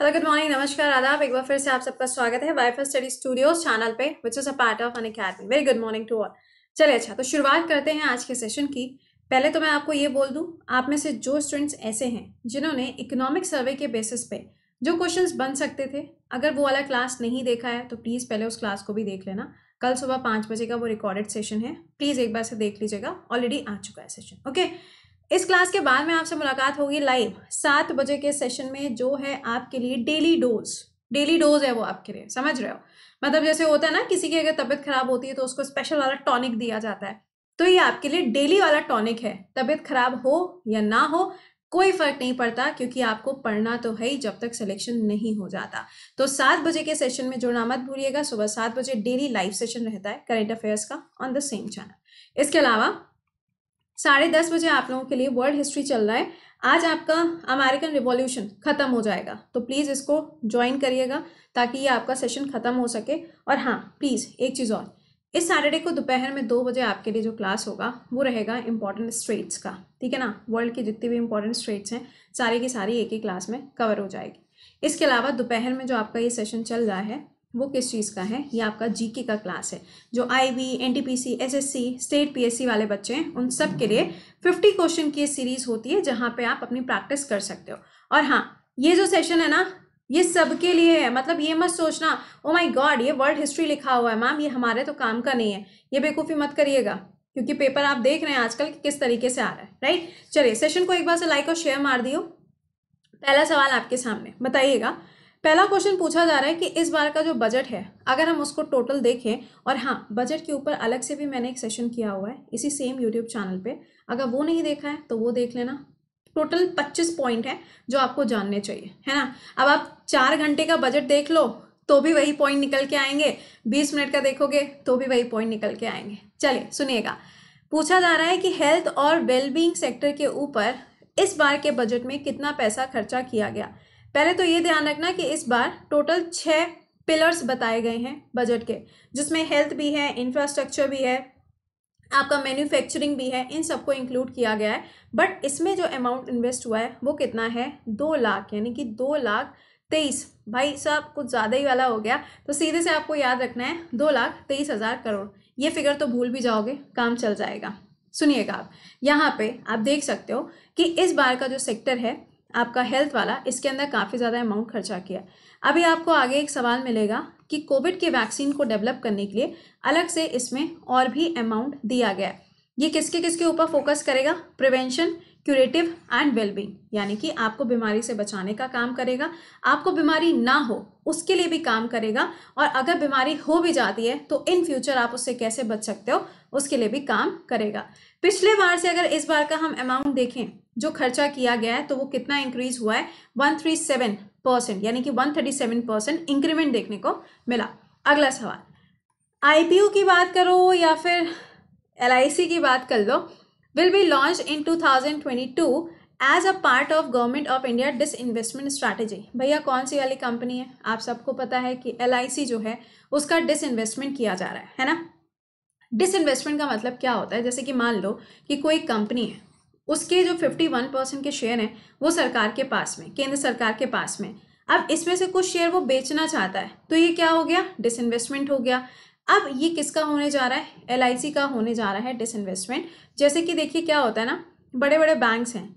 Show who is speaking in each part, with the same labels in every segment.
Speaker 1: Hello good morning नमस्कार आदाब एक बार फिर से आप सबका स्वागत है वाई स्टडी स्टूडियोज चैनल पे which is a part of Unacademy very good morning to all चलिए अच्छा तो शुरुआत करते हैं आज के सेशन की पहले तो मैं आपको ये बोल दूँ आप में से जो स्टूडेंट्स ऐसे हैं जिन्होंने इकोनॉमिक सर्वे के बेसिस पे जो क्वेश्चन बन सकते थे अगर वो वाला क्लास नहीं देखा है तो प्लीज़ पहले उस क्लास को भी देख लेना कल सुबह पाँच बजे का वो रिकॉर्डेड सेशन है प्लीज़ एक बार से देख लीजिएगा ऑलरेडी आ चुका है सेशन ओके okay? इस क्लास के बाद में आपसे मुलाकात होगी लाइव सात बजे के सेशन में जो है आपके लिए डेली डोज डेली डोज है वो आपके लिए समझ रहे हो मतलब जैसे होता है ना किसी की अगर तबीयत खराब होती है तो उसको स्पेशल वाला टॉनिक दिया जाता है तो ये आपके लिए डेली वाला टॉनिक है तबीयत खराब हो या ना हो कोई फर्क नहीं पड़ता क्योंकि आपको पढ़ना तो है ही जब तक सिलेक्शन नहीं हो जाता तो सात बजे के सेशन में जुड़ना मत भूलिएगा सुबह सात बजे डेली लाइव सेशन रहता है करेंट अफेयर्स का ऑन द सेम चैनल इसके अलावा साढ़े दस बजे आप लोगों के लिए वर्ल्ड हिस्ट्री चल रहा है आज आपका अमेरिकन रिवॉल्यूशन ख़त्म हो जाएगा तो प्लीज़ इसको ज्वाइन करिएगा ताकि ये आपका सेशन ख़त्म हो सके और हाँ प्लीज़ एक चीज़ और इस सैटरडे को दोपहर में दो बजे आपके लिए जो क्लास होगा वो रहेगा इंपॉर्टेंट स्ट्रेट्स का ठीक है ना वर्ल्ड के जितने भी इंपॉर्टेंट स्ट्रेट्स हैं सारी की सारी एक ही क्लास में कवर हो जाएगी इसके अलावा दोपहर में जो आपका ये सेशन चल रहा है वो किस चीज़ का है ये आपका जीके का क्लास है जो IB NTPC SSC state PSC वाले बच्चे हैं उन सब के लिए फिफ्टी क्वेश्चन की सीरीज़ होती है जहाँ पे आप अपनी प्रैक्टिस कर सकते हो और हाँ ये जो सेशन है ना ये सबके लिए है मतलब ये मत सोचना ओ माई गॉड ये वर्ल्ड हिस्ट्री लिखा हुआ है मैम ये हमारे तो काम का नहीं है ये बेवकूफ़ी मत करिएगा क्योंकि पेपर आप देख रहे हैं आजकल कि किस तरीके से आ रहा है राइट चलिए सेशन को एक बार से लाइक और शेयर मार दियो पहला सवाल आपके सामने बताइएगा पहला क्वेश्चन पूछा जा रहा है कि इस बार का जो बजट है अगर हम उसको टोटल देखें और हाँ बजट के ऊपर अलग से भी मैंने एक सेशन किया हुआ है इसी सेम यूट्यूब चैनल पे अगर वो नहीं देखा है तो वो देख लेना टोटल पच्चीस पॉइंट है जो आपको जानने चाहिए है ना अब आप चार घंटे का बजट देख लो तो भी वही पॉइंट निकल के आएंगे बीस मिनट का देखोगे तो भी वही पॉइंट निकल के आएंगे चलिए सुनिएगा पूछा जा रहा है कि हेल्थ और वेलबींग सेक्टर के ऊपर इस बार के बजट में कितना पैसा खर्चा किया गया पहले तो ये ध्यान रखना कि इस बार टोटल छः पिलर्स बताए गए हैं बजट के जिसमें हेल्थ भी है इंफ्रास्ट्रक्चर भी है आपका मैन्युफैक्चरिंग भी है इन सबको इंक्लूड किया गया है बट इसमें जो अमाउंट इन्वेस्ट हुआ है वो कितना है दो लाख यानी कि दो लाख तेईस भाई साहब कुछ ज़्यादा ही वाला हो गया तो सीधे से आपको याद रखना है दो लाख तेईस हज़ार करोड़ ये फिगर तो भूल भी जाओगे काम चल जाएगा सुनिएगा आप यहाँ पे आप देख सकते हो कि इस बार का जो सेक्टर है आपका हेल्थ वाला इसके अंदर काफ़ी ज़्यादा अमाउंट खर्चा किया अभी आपको आगे एक सवाल मिलेगा कि कोविड के वैक्सीन को डेवलप करने के लिए अलग से इसमें और भी अमाउंट दिया गया है ये किसके किसके ऊपर फोकस करेगा प्रिवेंशन क्यूरेटिव एंड वेलबींग यानी कि आपको बीमारी से बचाने का काम करेगा आपको बीमारी ना हो उसके लिए भी काम करेगा और अगर बीमारी हो भी जाती है तो इन फ्यूचर आप उससे कैसे बच सकते हो उसके लिए भी काम करेगा पिछले बार से अगर इस बार का हम अमाउंट देखें जो खर्चा किया गया है तो वो कितना इंक्रीज हुआ है वन थ्री सेवन परसेंट यानी कि one thirty seven percent increment देखने को मिला अगला सवाल आई की बात करो या फिर एल की बात कर लो will be launched in 2022 as a part of government of India disinvestment strategy strategy भैया कौन सी वाली कंपनी है आप सबको पता है कि एल जो है उसका डिस इन्वेस्टमेंट किया जा रहा है है ना डिस इन्वेस्टमेंट का मतलब क्या होता है जैसे कि मान लो कि कोई कंपनी है उसके जो फिफ्टी वन परसेंट के शेयर हैं वो सरकार के पास में केंद्र सरकार के पास में अब इसमें से कुछ शेयर वो बेचना चाहता है तो ये क्या हो गया डिसइन्वेस्टमेंट हो गया अब ये किसका होने जा रहा है एल का होने जा रहा है डिसइन्वेस्टमेंट जैसे कि देखिए क्या होता है ना बड़े बड़े बैंक्स हैं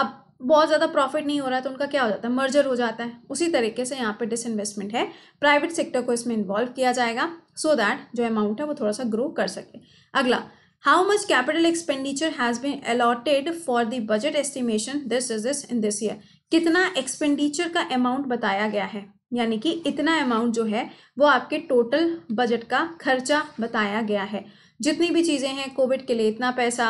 Speaker 1: अब बहुत ज़्यादा प्रॉफिट नहीं हो रहा तो उनका क्या हो जाता है मर्जर हो जाता है उसी तरीके से यहाँ पर डिसइन्वेस्टमेंट है प्राइवेट सेक्टर को इसमें इन्वॉल्व किया जाएगा सो so दैट जो अमाउंट है वो थोड़ा सा ग्रो कर सके अगला how much capital expenditure has been allotted for the budget estimation this is this in this year कितना एक्सपेंडिचर का अमाउंट बताया गया है यानी कि इतना अमाउंट जो है वो आपके टोटल बजट का खर्चा बताया गया है जितनी भी चीज़ें हैं कोविड के लिए इतना पैसा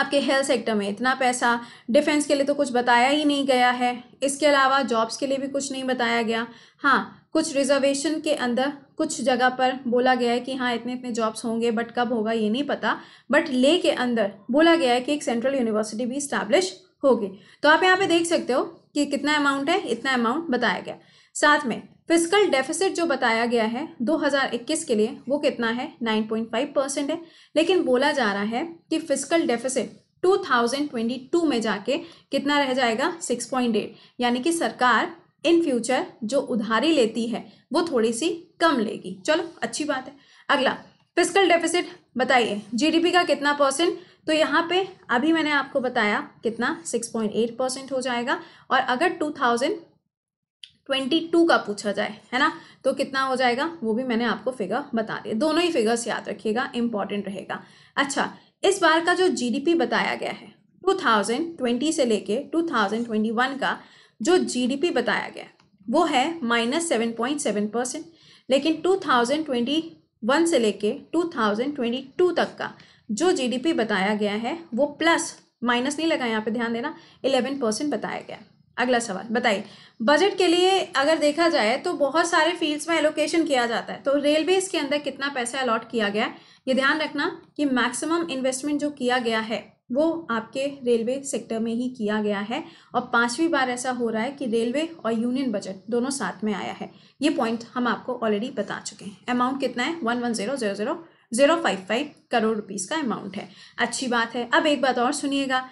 Speaker 1: आपके हेल्थ सेक्टर में इतना पैसा डिफेंस के लिए तो कुछ बताया ही नहीं गया है इसके अलावा जॉब्स के लिए भी कुछ नहीं बताया गया हाँ कुछ रिजर्वेशन के अंदर कुछ जगह पर बोला गया है कि हाँ इतने इतने जॉब्स होंगे बट कब होगा ये नहीं पता बट ले के अंदर बोला गया है कि एक सेंट्रल यूनिवर्सिटी भी इस्टेब्लिश होगी तो आप यहाँ पे देख सकते हो कि कितना अमाउंट है इतना अमाउंट बताया गया साथ में फिजिकल डेफिसिट जो बताया गया है 2021 के लिए वो कितना है 9.5 परसेंट है लेकिन बोला जा रहा है कि फिजिकल डेफिसिट 2022 में जाके कितना रह जाएगा 6.8 यानी कि सरकार इन फ्यूचर जो उधारी लेती है वो थोड़ी सी कम लेगी चलो अच्छी बात है अगला फिजिकल डेफिसिट बताइए जीडीपी का कितना परसेंट तो यहाँ पे अभी मैंने आपको बताया कितना 6.8 परसेंट हो जाएगा और अगर ट्वेंटी टू का पूछा जाए है ना तो कितना हो जाएगा वो भी मैंने आपको फिगर बता दिया दोनों ही फिगर्स याद रखिएगा इंपॉर्टेंट रहेगा अच्छा इस बार का जो जीडीपी बताया गया है टू थाउजेंड ट्वेंटी से लेके वन का जो जीडीपी बताया गया वो है minus seven point seven percent लेकिन टू थाउजेंड ट्वेंटी वन से लेके टू तक का जो जीडीपी बताया गया है वो प्लस माइनस नहीं लगा यहाँ पे ध्यान देना इलेवन परसेंट बताया गया अगला सवाल बताइए बजट के लिए अगर देखा जाए तो बहुत सारे फील्ड्स में एलोकेशन किया जाता है तो रेलवेज के अंदर कितना पैसा अलॉट किया गया है ये ध्यान रखना कि मैक्सिमम इन्वेस्टमेंट जो किया गया है वो आपके रेलवे सेक्टर में ही किया गया है और पांचवी बार ऐसा हो रहा है कि रेलवे और यूनियन बजट दोनों साथ में आया है ये पॉइंट हम आपको ऑलरेडी बता चुके हैं अमाउंट कितना है one one zero zero zero zero five five crore rupees का अमाउंट है अच्छी बात है अब एक बात और सुनिएगा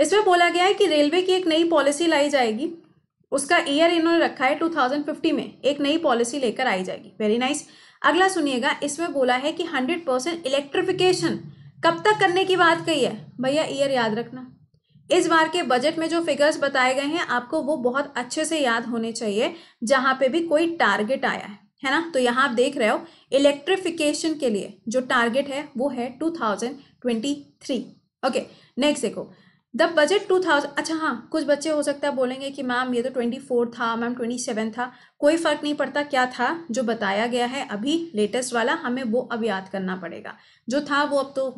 Speaker 1: इसमें बोला गया है कि रेलवे की एक नई पॉलिसी लाई जाएगी उसका ईयर इन्होंने रखा है 2050 में एक नई पॉलिसी लेकर आई जाएगी वेरी नाइस अगला सुनिएगा इसमें बोला है कि 100 परसेंट इलेक्ट्रिफिकेशन कब तक करने की बात कही है भैया ईयर याद रखना इस बार के बजट में जो फिगर्स बताए गए हैं आपको वो बहुत अच्छे से याद होने चाहिए जहाँ पे भी कोई टारगेट आया है है ना तो यहाँ आप देख रहे हो इलेक्ट्रिफिकेशन के लिए जो टारगेट है वो है थ्री ओके नेक्स्ट देखो द बजट टू थाउजेंड अच्छा हाँ कुछ बच्चे हो सकता है बोलेंगे कि मैम ये तो ट्वेंटी फोर था मैम ट्वेंटी सेवन था कोई फ़र्क नहीं पड़ता क्या था जो बताया गया है अभी लेटेस्ट वाला हमें वो अब याद करना पड़ेगा जो था वो अब तो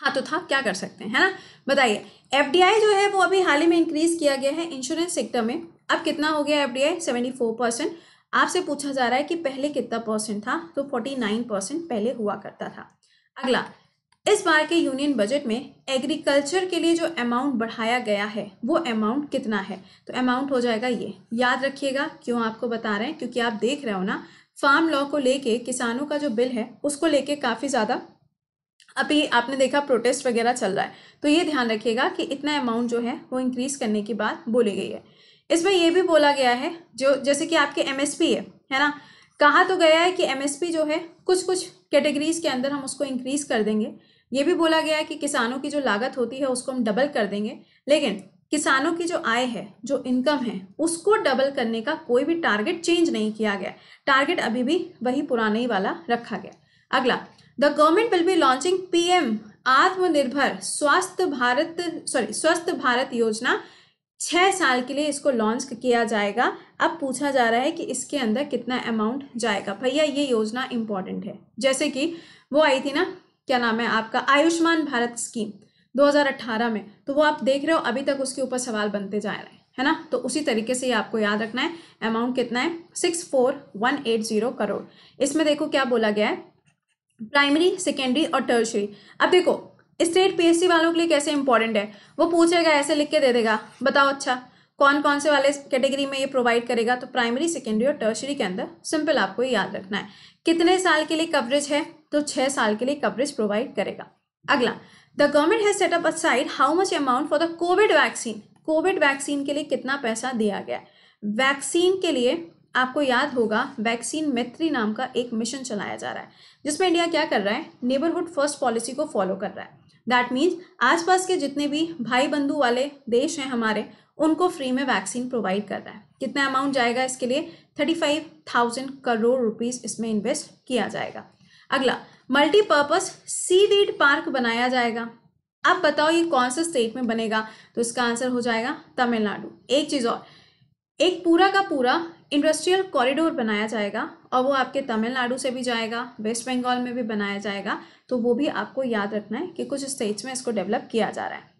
Speaker 1: था तो था क्या कर सकते हैं है ना बताइए एफ जो है वो अभी हाल ही में इंक्रीज़ किया गया है इंश्योरेंस सेक्टर में अब कितना हो गया F D I seventy four percent आपसे पूछा जा रहा है कि पहले कितना परसेंट था तो फोर्टी नाइन परसेंट पहले हुआ करता था अगला इस बार के यूनियन बजट में एग्रीकल्चर के लिए जो अमाउंट बढ़ाया गया है वो अमाउंट कितना है तो अमाउंट हो जाएगा ये याद रखिएगा क्यों आपको बता रहे हैं क्योंकि आप देख रहे हो ना फार्म लॉ को लेके किसानों का जो बिल है उसको लेके काफ़ी ज़्यादा अभी आपने देखा प्रोटेस्ट वगैरह चल रहा है तो ये ध्यान रखिएगा कि इतना अमाउंट जो है वो इंक्रीज़ करने की बात बोली गई है इसमें यह भी बोला गया है जो जैसे कि आपके एम है है ना कहा तो गया है कि एमएसपी जो है कुछ कुछ कैटेगरीज के अंदर हम उसको इंक्रीज़ कर देंगे ये भी बोला गया है कि किसानों की जो लागत होती है उसको हम डबल कर देंगे लेकिन किसानों की जो आय है जो इनकम है उसको डबल करने का कोई भी टारगेट चेंज नहीं किया गया टारगेट अभी भी वही पुराने ही वाला रखा गया अगला the government will be launching PM Atmanirbhar Swasth Bharat sorry स्वस्थ भारत योजना छः साल के लिए इसको लॉन्च किया जाएगा अब पूछा जा रहा है कि इसके अंदर कितना अमाउंट जाएगा भैया ये योजना इंपॉर्टेंट है जैसे कि वो आई थी ना क्या नाम है आपका आयुष्मान भारत स्कीम 2018 में तो वो आप देख रहे हो अभी तक उसके ऊपर सवाल बनते जा रहे हैं है ना तो उसी तरीके से ये आपको याद रखना है अमाउंट कितना है six four one eight zero crore इसमें देखो क्या बोला गया है प्राइमरी सेकेंडरी और टर्शरी अब देखो स्टेट पीएससी वालों के लिए कैसे इंपॉर्टेंट है वो पूछेगा ऐसे लिख के दे देगा बताओ अच्छा कौन कौन से वाले कैटेगरी में ये प्रोवाइड करेगा तो प्राइमरी सेकेंडरी और टर्शरी के अंदर सिंपल आपको याद रखना है कितने साल के लिए कवरेज है तो छः साल के लिए कवरेज प्रोवाइड करेगा अगला the government has set up aside how much amount for the COVID vaccine COVID vaccine के लिए कितना पैसा दिया गया वैक्सीन के लिए आपको याद होगा वैक्सीन मैत्री नाम का एक मिशन चलाया जा रहा है जिसमें इंडिया क्या कर रहा है नेबरहुड फर्स्ट पॉलिसी को फॉलो कर रहा है दैट मीन्स आसपास के जितने भी भाई बंधु वाले देश हैं हमारे उनको फ्री में वैक्सीन प्रोवाइड कर रहा है कितना अमाउंट जाएगा इसके लिए thirty five thousand crore rupees इसमें इन्वेस्ट किया जाएगा अगला मल्टीपर्पज़ सी वीड पार्क बनाया जाएगा अब बताओ ये कौन से स्टेट में बनेगा तो इसका आंसर हो जाएगा तमिलनाडु एक चीज़ और एक पूरा का पूरा इंडस्ट्रियल कॉरिडोर बनाया जाएगा और वो आपके तमिलनाडु से भी जाएगा वेस्ट बंगाल में भी बनाया जाएगा तो वो भी आपको याद रखना है कि कुछ स्टेट्स में इसको डेवलप किया जा रहा है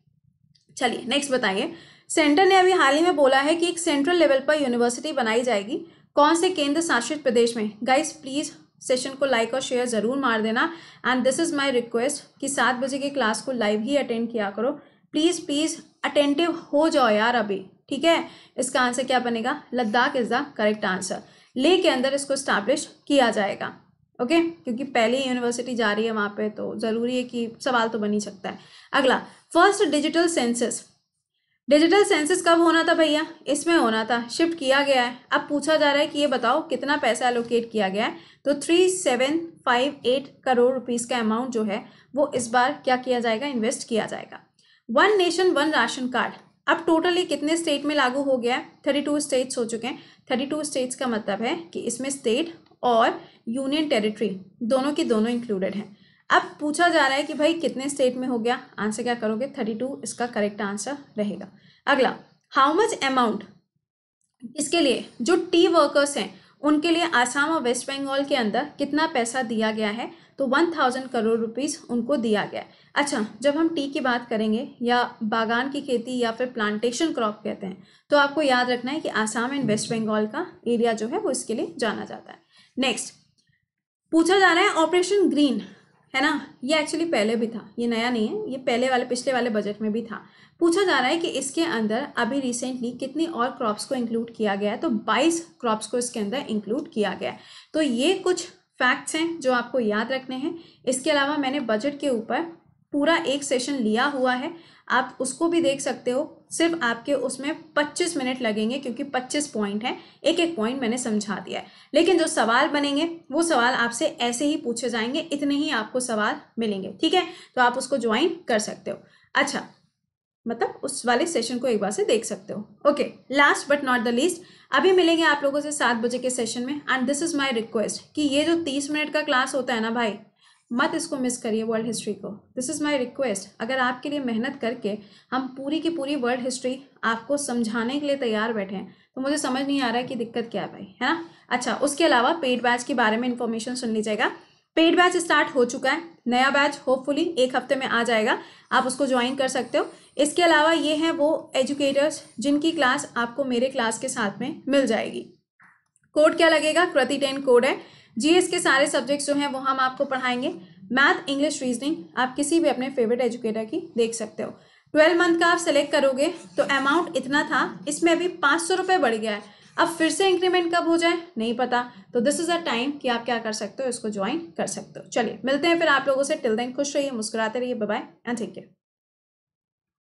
Speaker 1: चलिए नेक्स्ट बताइए सेंटर ने अभी हाल ही में बोला है कि एक सेंट्रल लेवल पर यूनिवर्सिटी बनाई जाएगी कौन से केंद्र शासित प्रदेश में गाइस प्लीज़ सेशन को लाइक और शेयर ज़रूर मार देना and this is my request कि सात बजे की क्लास को लाइव ही अटेंड किया करो प्लीज़ प्लीज़ अटेंटिव हो जाओ यार अभी ठीक है इसका आंसर क्या बनेगा Ladakh is the correct answer ले के अंदर इसको स्टैब्लिश किया जाएगा ओके okay? क्योंकि पहले यूनिवर्सिटी जा रही है वहाँ पे तो ज़रूरी है कि सवाल तो बन ही सकता है अगला first digital census digital census कब होना था भैया इसमें होना था शिफ्ट किया गया है अब पूछा जा रहा है कि ये बताओ कितना पैसा एलोकेट किया गया है तो three seven five eight crore rupees का अमाउंट जो है वो इस बार क्या किया जाएगा इन्वेस्ट किया जाएगा one nation one ration card अब टोटल ये कितने स्टेट में लागू हो गया है थर्टी टू स्टेट्स हो चुके हैं थर्टी टू स्टेट्स का मतलब है कि इसमें स्टेट और यूनियन टेरिटरी दोनों के दोनों इंक्लूडेड हैं अब पूछा जा रहा है कि भाई कितने स्टेट में हो गया आंसर क्या करोगे थर्टी टू इसका करेक्ट आंसर रहेगा अगला हाउ मच अमाउंट इसके लिए जो टी वर्कर्स हैं उनके लिए आसाम और वेस्ट बंगाल के अंदर कितना पैसा दिया गया है तो वन थाउजेंड करोड़ रुपीज़ उनको दिया गया अच्छा जब हम टी की बात करेंगे या बागान की खेती या फिर प्लांटेशन क्रॉप कहते हैं तो आपको याद रखना है कि आसाम एंड वेस्ट बंगाल का एरिया जो है वो इसके लिए जाना जाता है नेक्स्ट पूछा जा रहा है ऑपरेशन ग्रीन है ना ये एक्चुअली पहले भी था ये नया नहीं है ये पहले वाले पिछले वाले बजट में भी था पूछा जा रहा है कि इसके अंदर अभी रिसेंटली कितनी और क्रॉप्स को इंक्लूड किया गया है तो 22 क्रॉप्स को इसके अंदर इंक्लूड किया गया है तो ये कुछ फैक्ट्स हैं जो आपको याद रखने हैं इसके अलावा मैंने बजट के ऊपर पूरा एक सेशन लिया हुआ है आप उसको भी देख सकते हो सिर्फ आपके उसमें 25 मिनट लगेंगे क्योंकि 25 पॉइंट है एक एक पॉइंट मैंने समझा दिया है लेकिन जो सवाल बनेंगे वो सवाल आपसे ऐसे ही पूछे जाएंगे इतने ही आपको सवाल मिलेंगे ठीक है तो आप उसको ज्वाइन कर सकते हो अच्छा मतलब उस वाले सेशन को एक बार से देख सकते हो okay last but not the least अभी मिलेंगे आप लोगों से सात बजे के सेशन में and this is my request कि ये जो तीस मिनट का क्लास होता है ना भाई मत इसको मिस करिए वर्ल्ड हिस्ट्री को दिस इज़ माई रिक्वेस्ट अगर आपके लिए मेहनत करके हम पूरी की पूरी वर्ल्ड हिस्ट्री आपको समझाने के लिए तैयार बैठे हैं तो मुझे समझ नहीं आ रहा है कि दिक्कत क्या है भाई है ना अच्छा उसके अलावा पेड बैच के बारे में इन्फॉर्मेशन सुन लीजिएगा पेड बैच स्टार्ट हो चुका है नया बैच होपफुली एक हफ्ते में आ जाएगा आप उसको ज्वाइन कर सकते हो इसके अलावा ये हैं वो एजुकेटर्स जिनकी क्लास आपको मेरे क्लास के साथ में मिल जाएगी कोड क्या लगेगा कृति टेन कोड है जीएस के सारे सब्जेक्ट्स जो हैं वो हम आपको पढ़ाएंगे मैथ इंग्लिश रीजनिंग आप किसी भी अपने फेवरेट एजुकेटर की देख सकते हो ट्वेल्व मंथ का आप सेलेक्ट करोगे तो अमाउंट इतना था इसमें अभी पाँच सौ रुपये बढ़ गया है अब फिर से इंक्रीमेंट कब हो जाए नहीं पता तो दिस इज़ अ टाइम कि आप क्या कर सकते हो इसको ज्वाइन कर सकते हो चलिए मिलते हैं फिर आप लोगों से टिल देन खुश रहिए मुस्कुराते रहिए बाय एंड थैंक यू